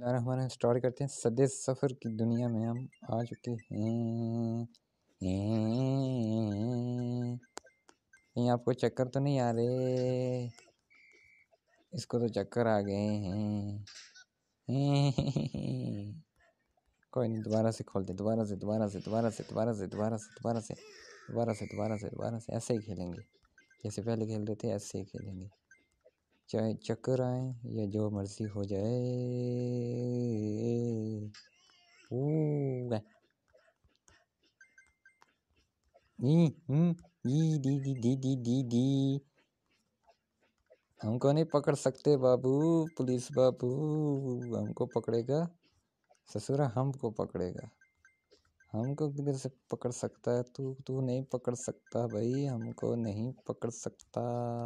Lara start करते हैं सदे सफ़र की दुनिया में हम आ चुके हैं कहीं आपको चक्कर तो नहीं आ रहे इसको तो चक्कर आ गए हैं कोई नहीं दोबारा से खोलते दोबारा से दोबारा से दोबारा से दोबारा से दोबारा से दोबारा से दोबारा से दोबारा से दोबारा से ऐसे ही खेलेंगे जैसे पहले खेल रहे थे ऐसे ही खेलेंगे चाहे चक्कर आए या जो मर्जी हो जाए दी दी दी दी दी दी हमको नहीं पकड़ सकते बाबू पुलिस बाबू हमको पकड़ेगा ससुरा हमको पकड़ेगा हमको किधर से पकड़ सकता है तू तू नहीं पकड़ सकता भाई हमको नहीं पकड़ सकता